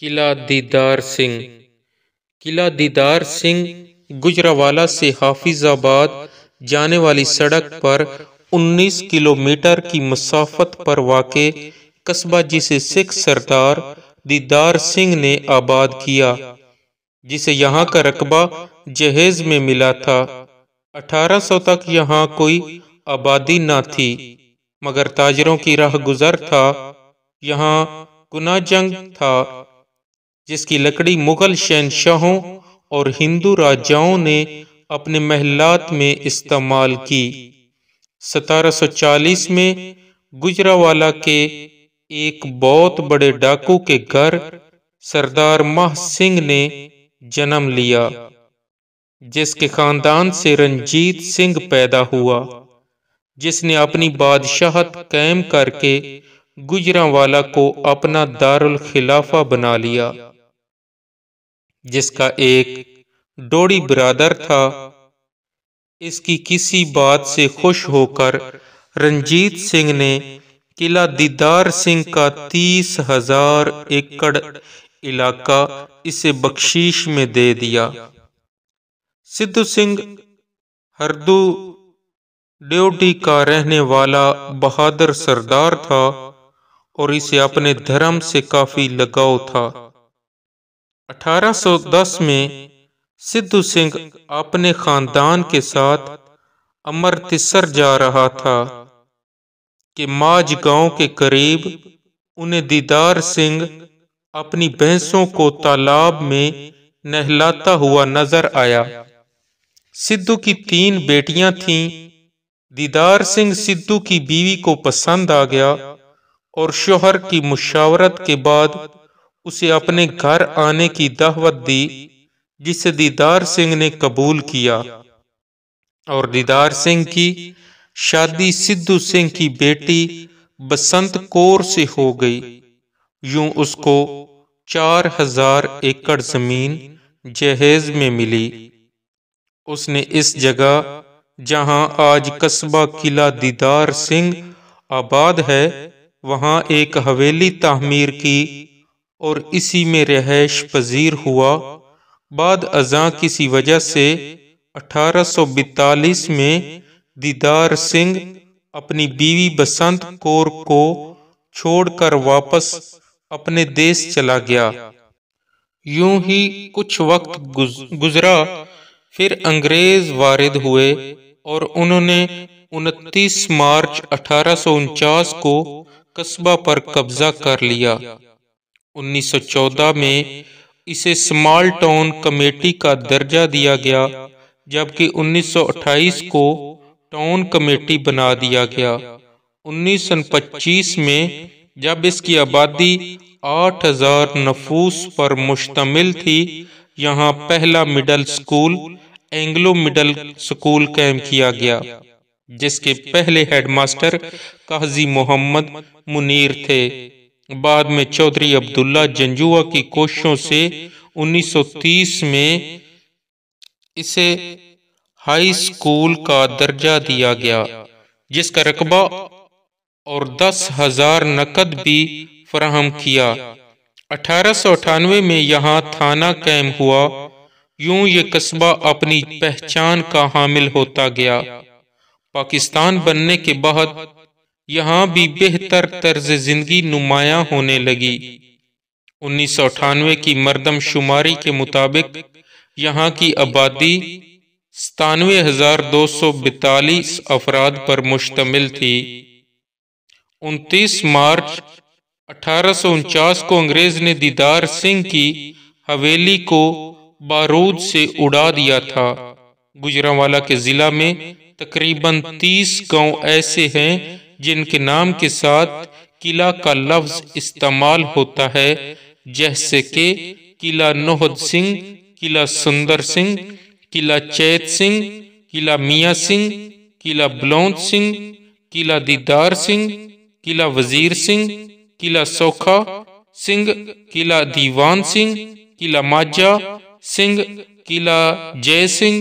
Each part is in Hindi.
किला दीदार सिंह किला दीदार सिंह गुजरावाला से हाफिजाबाद जाने वाली सड़क पर 19 किलोमीटर की मसाफत पर वाक़ कस्बा जिसे सिख सरदार दीदार सिंह ने आबाद किया जिसे यहाँ का रकबा जहेज में मिला था 1800 तक यहाँ कोई आबादी ना थी मगर ताजरों की राह गुजर था यहाँ गुनाजंग था जिसकी लकड़ी मुगल शहनशाहों और हिंदू राजाओं ने अपने महलात में इस्तेमाल की 1740 में गुजरावाला के एक बहुत बड़े डाकू के घर सरदार माह सिंह ने जन्म लिया जिसके खानदान से रंजीत सिंह पैदा हुआ जिसने अपनी बादशाहत कायम करके गुजरावाला को अपना दारुल खिलाफा बना लिया जिसका एक डोड़ी बरादर था इसकी किसी बात से खुश होकर रंजीत सिंह ने किला दीदार सिंह का तीस हजार एकड़ इलाका इसे बख्शीश में दे दिया सिद्धू सिंह हरदू ड्योटी का रहने वाला बहादुर सरदार था और इसे अपने धर्म से काफी लगाव था 1810 में सिद्धू सिंह अपने खानदान के साथ अमृतसर जा रहा था कि माज गांव के करीब उन्हें दीदार सिंह अपनी भैंसों को तालाब में नहलाता हुआ नजर आया सिद्धू की तीन बेटियां थीं दीदार सिंह सिद्धू की बीवी को पसंद आ गया और शोहर की मुशावरत के बाद उसे अपने घर आने की दावत दी जिसे दीदार सिंह ने कबूल किया और दीदार सिंह की शादी सिद्धू सिंह की बेटी बसंत कौर से हो गई यूं उसको चार हजार एकड़ जमीन जहेज में मिली उसने इस जगह जहां आज कस्बा किला दीदार सिंह आबाद है वहां एक हवेली तामीर की और इसी में रहायश पजीर हुआ बाद अजा किसी वजह से 1842 में दीदार सिंह अपनी बीवी बसंत कौर को छोड़कर वापस अपने देश चला गया यूं ही कुछ वक्त गुजरा फिर अंग्रेज वारिद हुए और उन्होंने 29 मार्च अठारह को कस्बा पर कब्जा कर लिया 1914 में इसे स्मॉल टाउन कमेटी का दर्जा दिया गया जबकि 1928 को टाउन कमेटी बना दिया गया उन्नीस में जब इसकी आबादी 8000 नफूस पर मुश्तमिल थी यहाँ पहला middle school Anglo middle school कैम किया गया जिसके पहले हेडमास्टर काजी मोहम्मद मुनीर थे बाद में चौधरी अब्दुल्ला जंजुआ की कोशिशों से 1930 में इसे हाई स्कूल का दर्जा दिया गया जिसका रकबा और दस हजार नकद भी फराहम किया अठारह में यहाँ थाना कैम हुआ यूं ये कस्बा अपनी पहचान का हामिल होता गया पाकिस्तान बनने के बाद यहाँ भी बेहतर तर्ज जिंदगी नुमाया होने लगी उन्नीस सौ अठानवे की मरदम शुमारी के मुताबिक यहाँ की आबादी सतानवे हजार दो सौ बतालीस अफराद पर मुश्तमिल थी उनतीस मार्च अठारह उनचास को अंग्रेज ने दीदार सिंह की हवेली को बारूद से उड़ा दिया था गुजरावाला के जिला में तकरीबन तीस गांव ऐसे हैं जिनके नाम के साथ किला का लफ्ज इस्तेमाल होता है जैसे कि किला नोहद सिंह किला सुंदर सिंह किला चैत सिंह किला मियाँ सिंह किला बलौंद सिंह किला दीदार सिंह किला वजीर सिंह किला सोखा सिंह किला दीवान सिंह किला माजा सिंह किला जय सिंह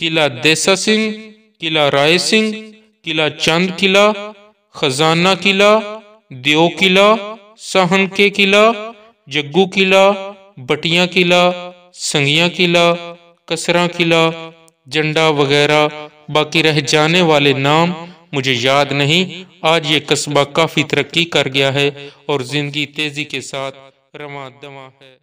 किला देसा सिंह किला राय सिंह किला चंद किला खजाना किला दियो किला सहन के किला जग्गू किला बटिया किला संगिया किला कसरा किला झंडा वगैरह बाकी रह जाने वाले नाम मुझे याद नहीं आज ये कस्बा काफ़ी तरक्की कर गया है और ज़िंदगी तेज़ी के साथ रवा दवा है